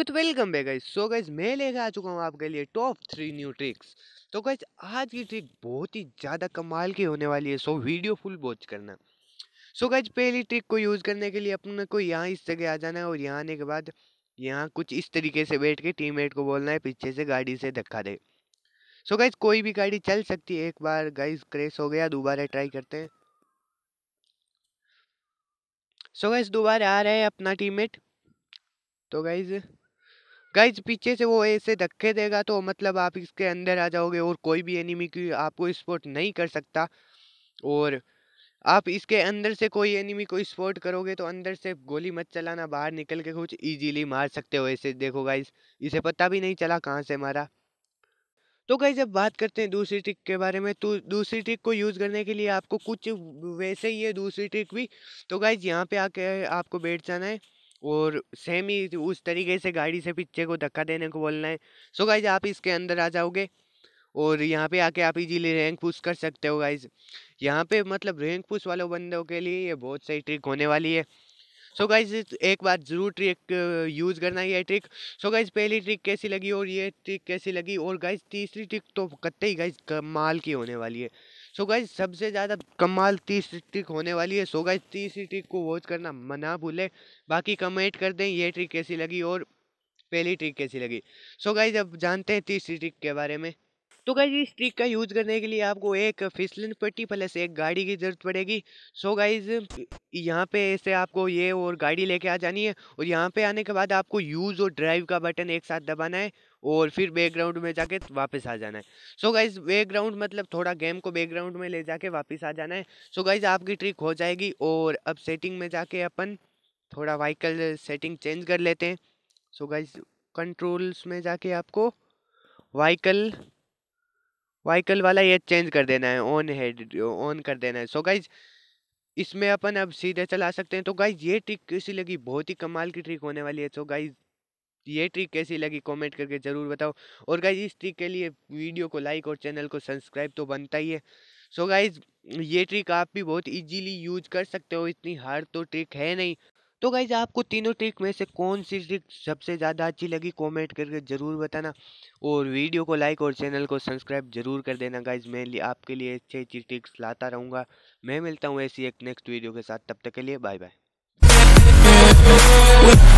okay तो welcome back guys so guys मैं लेके आ चुका हूँ आपके लिए टॉप थ्री न्यू ट्रिक्स तो गाइस आज की ट्रिक बहुत ही ज़्यादा कमाल की होने वाली है सो वीडियो फुल वॉच करना सो गाइस पहली ट्रिक को यूज़ करने के लिए अपने को यहाँ इस जगह आ जाना है और यहाँ आने के बाद यहाँ कुछ इस तरीके से बैठ के टीम को बोलना है पीछे से गाड़ी से धक्का दे सो गाइज कोई भी गाड़ी चल सकती है एक बार गाइज क्रेश हो गया दोबारा ट्राई करते हैं सो गाइज दोबारा आ रहे हैं अपना टीम तो गाइज गाइज पीछे से वो ऐसे धक्के देगा तो मतलब आप इसके अंदर आ जाओगे और कोई भी एनिमी की आपको स्पोर्ट नहीं कर सकता और आप इसके अंदर से कोई एनिमी को स्पोर्ट करोगे तो अंदर से गोली मत चलाना बाहर निकल के कुछ इजीली मार सकते हो ऐसे देखो गाइज इसे पता भी नहीं चला कहाँ से मारा तो गाइज अब बात करते हैं दूसरी ट्रिक के बारे में तो दूसरी ट्रिक को यूज़ करने के लिए आपको कुछ वैसे ही है दूसरी ट्रिक भी तो गाइज यहाँ पे आके आपको बैठ जाना है और सेम ही उस तरीके से गाड़ी से पीछे को धक्का देने को बोलना है सो गाइज आप इसके अंदर आ जाओगे और यहाँ पे आके आप इजीली रैंक पुश कर सकते हो गाइज यहाँ पे मतलब रैंक पुश वालों बंदों के लिए ये बहुत सही ट्रिक होने वाली है सो so गाइज एक बार ज़रूर ट्रिक यूज़ करना ये ट्रिक सो so गाइज पहली ट्रिक कैसी लगी और ये ट्रिक कैसी लगी और गाइज तीसरी ट्रिक तो कत्ते ही गाइज कमाल की होने वाली है सो गाइज सबसे ज़्यादा कमाल तीस ट्रिक होने वाली है सो गाइज तीस ट्रिक को वॉच करना मना भूले बाकी कमेंट कर दें ये ट्रिक कैसी लगी और पहली ट्रिक कैसी लगी सो गाइज अब जानते हैं तीसरी ट्रिक के बारे में तो गाइज इस ट्रिक का यूज करने के लिए आपको एक फिसलन पट्टी प्लस एक गाड़ी की जरूरत पड़ेगी सो गाइज यहाँ पे ऐसे आपको ये और गाड़ी लेके आ जानी है और यहाँ पे आने के बाद आपको यूज़ और ड्राइव का बटन एक साथ दबाना है और फिर बैकग्राउंड में जाके वापस आ जाना है सो गाइज बैकग्राउंड मतलब थोड़ा गेम को बैकग्राउंड में ले जाके वापस आ जाना है सो so गाइज आपकी ट्रिक हो जाएगी और अब सेटिंग में जाके अपन थोड़ा वाइकल सेटिंग चेंज कर लेते हैं सो गाइज कंट्रोल्स में जाके आपको वाइकल वाइकल वाला ये चेंज कर देना है ऑन हेड ऑन कर देना है सो गाइज इसमें अपन अब सीधे चला सकते हैं तो गाइज ये ट्रिक कैसी लगी बहुत ही कमाल की ट्रिक होने वाली है सो गाइज ये ट्रिक कैसी लगी कमेंट करके ज़रूर बताओ और गाइज इस ट्रिक के लिए वीडियो को लाइक और चैनल को सब्सक्राइब तो बनता ही है सो गाइज ये ट्रिक आप भी बहुत इजीली यूज कर सकते हो इतनी हार्ड तो ट्रिक है नहीं तो गाइज आपको तीनों ट्रिक में से कौन सी ट्रिक सबसे ज़्यादा अच्छी लगी कमेंट करके ज़रूर बताना और वीडियो को लाइक और चैनल को सब्सक्राइब जरूर कर देना गाइज मैं आपके लिए अच्छी अच्छी ट्रिक्स लाता रहूँगा मैं मिलता हूँ ऐसी एक नेक्स्ट वीडियो के साथ तब तक के लिए बाय बाय